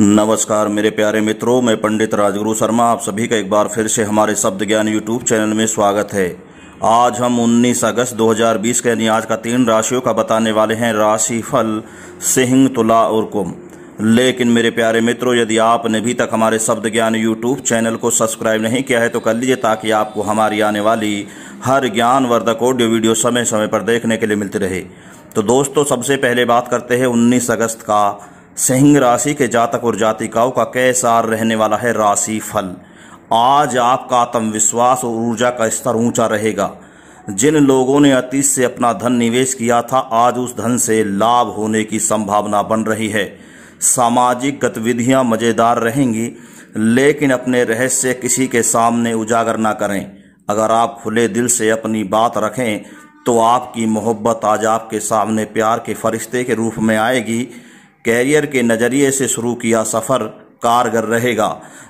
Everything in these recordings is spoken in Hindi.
नमस्कार मेरे प्यारे मित्रों मैं पंडित राजगुरु शर्मा आप सभी का एक बार फिर से हमारे शब्द ज्ञान यूट्यूब चैनल में स्वागत है आज हम 19 अगस्त 2020 के यानी आज का तीन राशियों का बताने वाले हैं राशि फल सिंह तुला और कुंभ लेकिन मेरे प्यारे मित्रों यदि आपने अभी तक हमारे शब्द ज्ञान यूट्यूब चैनल को सब्सक्राइब नहीं किया है तो कर लीजिए ताकि आपको हमारी आने वाली हर ज्ञानवर्धक ऑडियो वीडियो समय समय पर देखने के लिए मिलती रहे तो दोस्तों सबसे पहले बात करते हैं उन्नीस अगस्त का सिंह राशि के जातक और जातिकाओं का कैसा रहने वाला है राशि फल आज आपका आत्मविश्वास और ऊर्जा का स्तर ऊंचा रहेगा जिन लोगों ने अतीत से अपना धन निवेश किया था आज उस धन से लाभ होने की संभावना बन रही है सामाजिक गतिविधियां मज़ेदार रहेंगी लेकिन अपने रहस्य किसी के सामने उजागर ना करें अगर आप खुले दिल से अपनी बात रखें तो आपकी मोहब्बत आज आपके सामने प्यार के फरिश्ते के रूप में आएगी कैरियर के नज़रिए से शुरू किया सफ़र कारगर रहेगा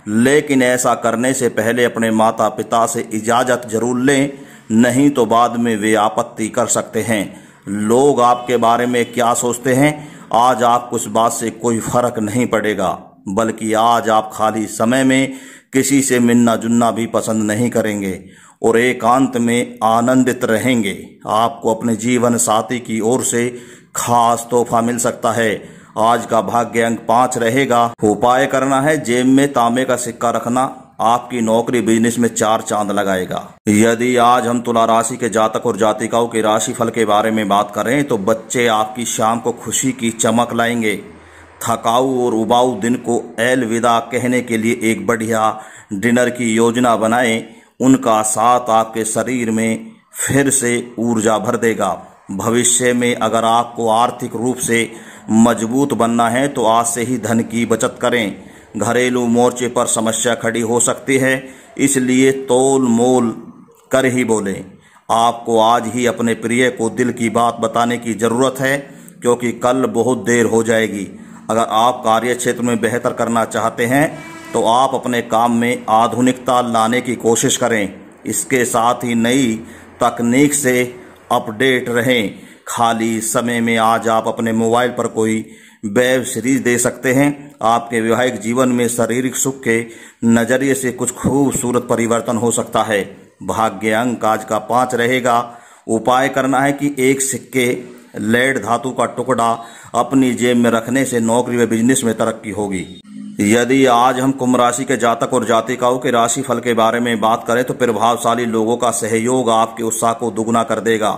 लेकिन ऐसा करने से पहले अपने माता पिता से इजाज़त ज़रूर लें नहीं तो बाद में वे आपत्ति कर सकते हैं लोग आपके बारे में क्या सोचते हैं आज आपको उस बात से कोई फ़र्क नहीं पड़ेगा बल्कि आज आप खाली समय में किसी से मिलना जुलना भी पसंद नहीं करेंगे और एकांत में आनंदित रहेंगे आपको अपने जीवन साथी की ओर से खास तोहफा मिल सकता है आज का भाग्य अंक पाँच रहेगा उपाय करना है जेब में तांबे का सिक्का रखना आपकी नौकरी बिजनेस में चार चांद लगाएगा यदि आज हम तुला राशि के जातक और जातिकाओं के राशि फल के बारे में बात करें तो बच्चे आपकी शाम को खुशी की चमक लाएंगे थकाऊ और उबाऊ दिन को अलविदा कहने के लिए एक बढ़िया डिनर की योजना बनाएं उनका साथ आपके शरीर में फिर से ऊर्जा भर देगा भविष्य में अगर आपको आर्थिक रूप से मजबूत बनना है तो आज से ही धन की बचत करें घरेलू मोर्चे पर समस्या खड़ी हो सकती है इसलिए तोल मोल कर ही बोलें आपको आज ही अपने प्रिय को दिल की बात बताने की ज़रूरत है क्योंकि कल बहुत देर हो जाएगी अगर आप कार्य क्षेत्र में बेहतर करना चाहते हैं तो आप अपने काम में आधुनिकता लाने की कोशिश करें इसके साथ ही नई तकनीक से अपडेट रहें खाली समय में आज आप अपने मोबाइल पर कोई वेब सीरीज दे सकते हैं आपके वैवाहिक जीवन में शारीरिक सुख के नज़रिए से कुछ खूबसूरत परिवर्तन हो सकता है भाग्य अंक आज का पांच रहेगा उपाय करना है कि एक सिक्के लेड धातु का टुकड़ा अपनी जेब में रखने से नौकरी व बिजनेस में तरक्की होगी यदि आज हम कुंभ राशि के जातक और जातिकाओं के राशि फल के बारे में बात करें तो प्रभावशाली लोगों का सहयोग आपके उत्साह को दुगुना कर देगा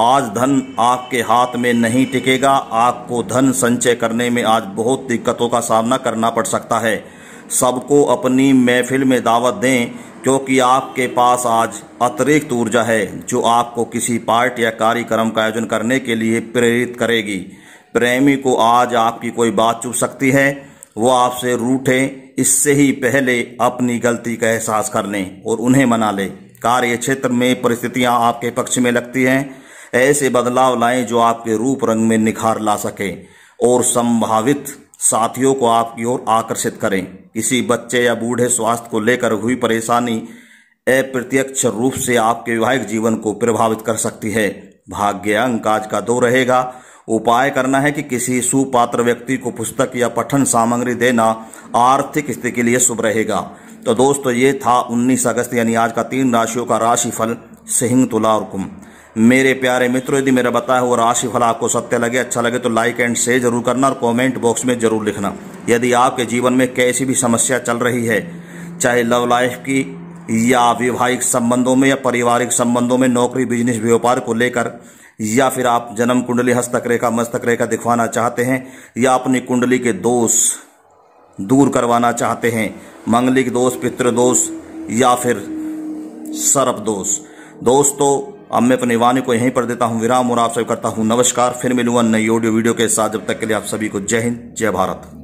आज धन आपके हाथ में नहीं टिकेगा आपको धन संचय करने में आज बहुत दिक्कतों का सामना करना पड़ सकता है सबको अपनी महफिल में दावत दें क्योंकि आपके पास आज अतिरिक्त ऊर्जा है जो आपको किसी पार्ट या कार्यक्रम का आयोजन करने के लिए प्रेरित करेगी प्रेमी को आज आपकी कोई बात चुप सकती है वो आपसे रूठे इससे ही पहले अपनी गलती का एहसास कर लें और उन्हें मना लें कार्य क्षेत्र में परिस्थितियां आपके पक्ष में लगती हैं ऐसे बदलाव लाएं जो आपके रूप रंग में निखार ला सकें और संभावित साथियों को आपकी ओर आकर्षित करें किसी बच्चे या बूढ़े स्वास्थ्य को लेकर हुई परेशानी अप्रत्यक्ष रूप से आपके वैवाहिक जीवन को प्रभावित कर सकती है भाग्य अंक आज का दो रहेगा उपाय करना है कि किसी सुपात्र व्यक्ति को पुस्तक या पठन सामग्री देना आर्थिक स्थिति के लिए शुभ रहेगा तो दोस्तों ये था 19 अगस्त यानी आज का तीन राशियों का राशिफल सिंह तुला और कुंभ मेरे प्यारे मित्रों यदि मेरा बताया हुआ राशिफल आपको सत्य लगे अच्छा लगे तो लाइक एंड शेयर जरूर करना और कमेंट बॉक्स में जरूर लिखना यदि आपके जीवन में कैसी भी समस्या चल रही है चाहे लव लाइफ की या वैवाहिक संबंधों में या पारिवारिक संबंधों में नौकरी बिजनेस व्यापार को लेकर या फिर आप जन्म कुंडली हस्तक रेखा मस्तक रेखा दिखवाना चाहते हैं या अपनी कुंडली के दोष दूर करवाना चाहते हैं मंगलिक दोष पितृदोष या फिर सर्प दोष दोस्तों अब मैं अपने वाणी को यहीं पर देता हूँ विराम और आप सब करता हूँ नमस्कार फिर मिलूंगा नई ऑडियो वीडियो के साथ जब तक के लिए आप सभी को जय हिंद जय भारत